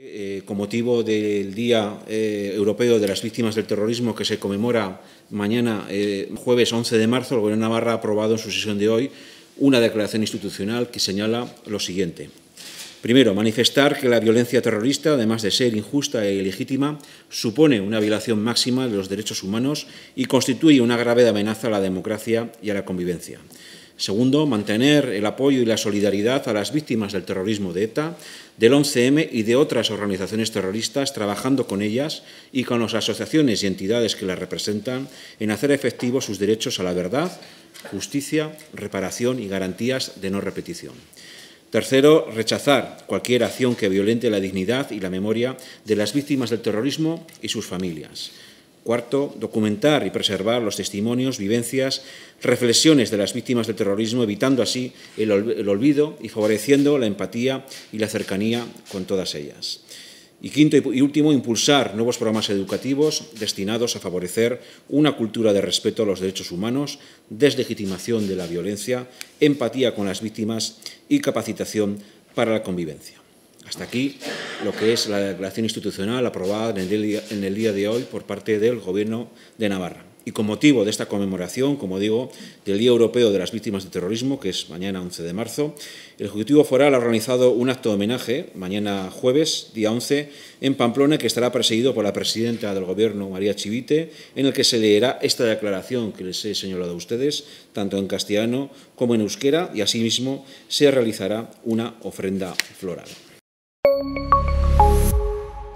Eh, con motivo del Día eh, Europeo de las Víctimas del Terrorismo que se conmemora mañana, eh, jueves 11 de marzo, el Gobierno de Navarra ha aprobado en su sesión de hoy una declaración institucional que señala lo siguiente. Primero, manifestar que la violencia terrorista, además de ser injusta e ilegítima, supone una violación máxima de los derechos humanos y constituye una grave amenaza a la democracia y a la convivencia. Segundo, mantener el apoyo y la solidaridad a las víctimas del terrorismo de ETA, del 11M y de otras organizaciones terroristas, trabajando con ellas y con las asociaciones y entidades que las representan en hacer efectivos sus derechos a la verdad, justicia, reparación y garantías de no repetición. Tercero, rechazar cualquier acción que violente la dignidad y la memoria de las víctimas del terrorismo y sus familias. Cuarto, documentar y preservar los testimonios, vivencias, reflexiones de las víctimas del terrorismo, evitando así el, olvido y favoreciendo la empatía y la cercanía con todas ellas. Y quinto y último, impulsar nuevos programas educativos destinados a favorecer una cultura de respeto a los derechos humanos, deslegitimación de la violencia, empatía con las víctimas y capacitación para la convivencia. Hasta aquí lo que es la declaración institucional aprobada en el, día, de hoy por parte del Gobierno de Navarra. Y con motivo de esta conmemoración, como digo, del Día Europeo de las Víctimas de Terrorismo, que es mañana 11 de marzo, el Ejecutivo Foral ha organizado un acto de homenaje mañana jueves, día 11, en Pamplona, que estará presidido por la presidenta del Gobierno, María Chivite, en el que se leerá esta declaración que les he señalado a ustedes, tanto en castellano como en euskera, y asimismo se realizará una ofrenda floral.